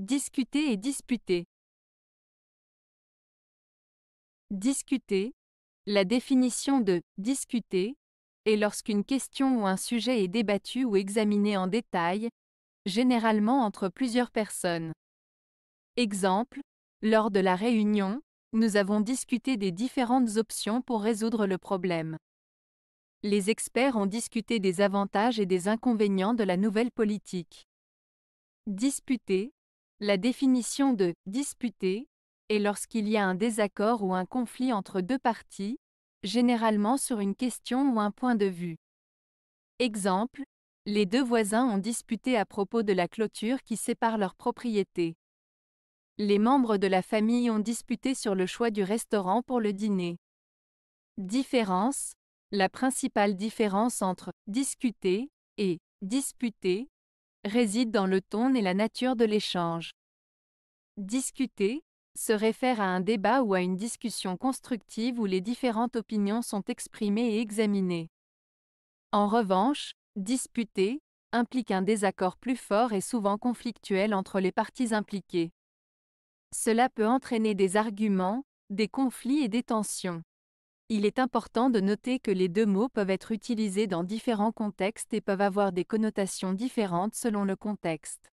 Discuter et disputer. Discuter. La définition de discuter est lorsqu'une question ou un sujet est débattu ou examiné en détail, généralement entre plusieurs personnes. Exemple, lors de la réunion, nous avons discuté des différentes options pour résoudre le problème. Les experts ont discuté des avantages et des inconvénients de la nouvelle politique. Disputer la définition de disputer est lorsqu'il y a un désaccord ou un conflit entre deux parties, généralement sur une question ou un point de vue. Exemple, les deux voisins ont disputé à propos de la clôture qui sépare leur propriété. Les membres de la famille ont disputé sur le choix du restaurant pour le dîner. Différence La principale différence entre discuter et disputer réside dans le ton et la nature de l'échange. Discuter se réfère à un débat ou à une discussion constructive où les différentes opinions sont exprimées et examinées. En revanche, disputer implique un désaccord plus fort et souvent conflictuel entre les parties impliquées. Cela peut entraîner des arguments, des conflits et des tensions. Il est important de noter que les deux mots peuvent être utilisés dans différents contextes et peuvent avoir des connotations différentes selon le contexte.